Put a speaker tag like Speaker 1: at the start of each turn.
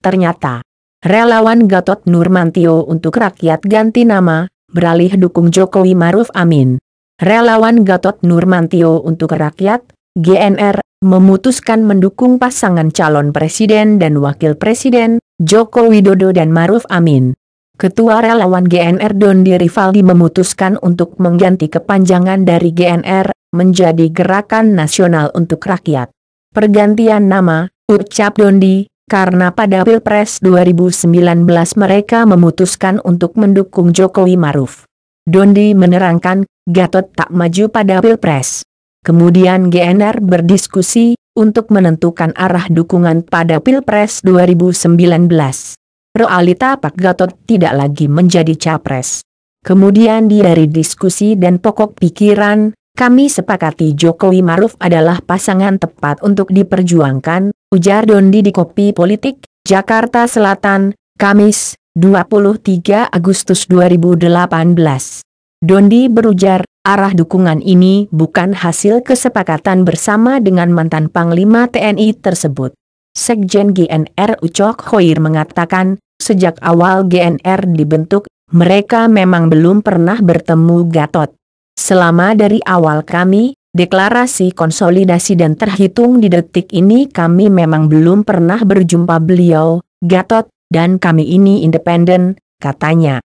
Speaker 1: Ternyata, relawan Gatot Nurmantio untuk rakyat ganti nama, beralih dukung Jokowi Maruf Amin. Relawan Gatot Nurmantio untuk rakyat, GNR, memutuskan mendukung pasangan calon presiden dan wakil presiden, Joko Widodo dan Maruf Amin. Ketua relawan GNR Dondi Rivaldi memutuskan untuk mengganti kepanjangan dari GNR menjadi Gerakan Nasional untuk Rakyat. Pergantian nama, ucap Dondi, karena pada Pilpres 2019 mereka memutuskan untuk mendukung Jokowi Maruf. Dondi menerangkan, Gatot tak maju pada Pilpres. Kemudian GNR berdiskusi, untuk menentukan arah dukungan pada Pilpres 2019. Realita Pak Gatot tidak lagi menjadi capres. Kemudian di dari diskusi dan pokok pikiran, kami sepakati Jokowi Maruf adalah pasangan tepat untuk diperjuangkan, ujar Dondi di Kopi Politik, Jakarta Selatan, Kamis, 23 Agustus 2018. Dondi berujar, arah dukungan ini bukan hasil kesepakatan bersama dengan mantan Panglima TNI tersebut. Sekjen GNR Ucok Hoir mengatakan, sejak awal GNR dibentuk, mereka memang belum pernah bertemu Gatot. Selama dari awal kami, Deklarasi konsolidasi dan terhitung di detik ini kami memang belum pernah berjumpa beliau, Gatot, dan kami ini independen, katanya.